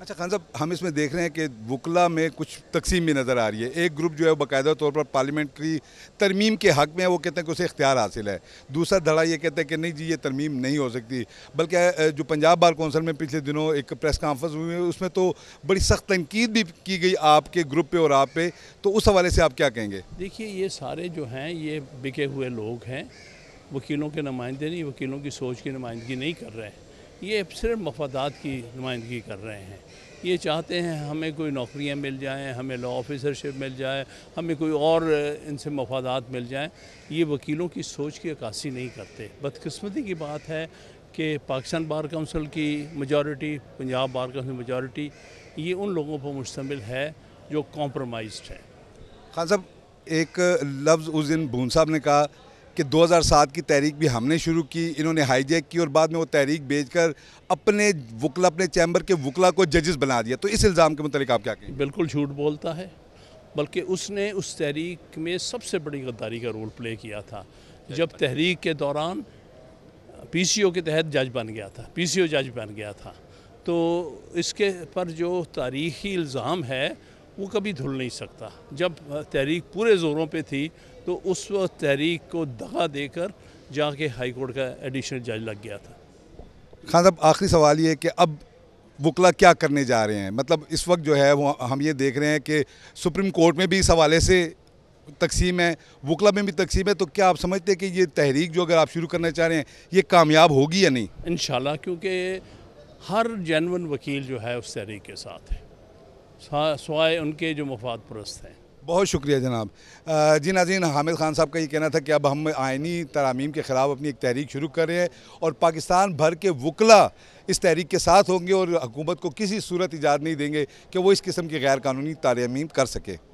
अच्छा खान साहब हम इसमें देख रहे हैं कि वकला में कुछ तकसीम भी नज़र आ रही है एक ग्रुप जो है बाकायदा तौर पर पार्लियामेंट्री तरमीम के हक़ में है वो कहते हैं कि उसे इख्तियार हासिल है दूसरा धड़ा ये कहता है कि नहीं जी ये तरमीम नहीं हो सकती बल्कि जो पंजाब बार कौंसिल में पिछले दिनों एक प्रेस कॉन्फ्रेंस हुई है उसमें तो बड़ी सख्त तनकीद भी की गई आपके ग्रुप पर और आप पे तो उस हवाले से आप क्या कहेंगे देखिए ये सारे जो हैं ये बिके हुए लोग हैं वकीलों के नुमाइंदे नहीं वकीलों की सोच की नुमाइंदगी नहीं कर रहे हैं ये सिर्फ मफादात की नुमाइंदगी कर रहे हैं ये चाहते हैं हमें कोई नौकरियां मिल जाएं हमें लॉ ऑफिसरशिप मिल जाए हमें कोई और इनसे मफादात मिल जाएं ये वकीलों की सोच की अक्सी नहीं करते बदकस्मती की बात है कि पाकिस्तान बार काउंसिल की majority Punjab bar council majority ये उन लोगों पर मुश्तमिल है जो कॉम्प्रोमाइज है खान साहब एक लफ्ज़ उस दिन भून साहब ने कहा कि 2007 की तहरीक भी हमने शुरू की इन्होंने हाईजैक की और बाद में वो तहरीक कर अपने वकला अपने चैम्बर के वकला को जजेस बना दिया तो इस इल्ज़ाम के मतलब आप क्या कहें बिल्कुल झूठ बोलता है बल्कि उसने उस तहरीक में सबसे बड़ी गद्दारी का रोल प्ले किया था जब तहरीक के दौरान पीसीओ के तहत जज बन गया था पीसीओ जज बन गया था तो इसके पर जो तारीखी इल्ज़ाम है वो कभी धुल नहीं सकता जब तहरीक पूरे ज़ोरों पे थी तो उस वक्त तहरीक को दगा देकर जाके हाई कोर्ट का एडिशनल जज लग गया था खान साहब आखिरी सवाल ये कि अब वकला क्या करने जा रहे हैं मतलब इस वक्त जो है वो हम ये देख रहे हैं कि सुप्रीम कोर्ट में भी इस हवाले से तकसीम है वकला में भी तकसीम है तो क्या आप समझते हैं कि ये तहरीक जो अगर आप शुरू करना चाह रहे हैं ये कामयाब होगी या नहीं इन क्योंकि हर जैन वकील जो है उस तहरीक के साथ है सवाए उनके जो मफाद परस्त हैं बहुत शुक्रिया जनाब जी नाजीन हामिद खान साहब का ये कहना था कि अब हम आइनी तरामीम के ख़िलाफ़ अपनी एक तहरीक शुरू कर रहे हैं और पाकिस्तान भर के वकला इस तहरीक के साथ होंगे और हुकूमत को किसी सूरत इजाज़ नहीं देंगे कि वो इस किस्म की गैर कानूनी तालीमीम कर सके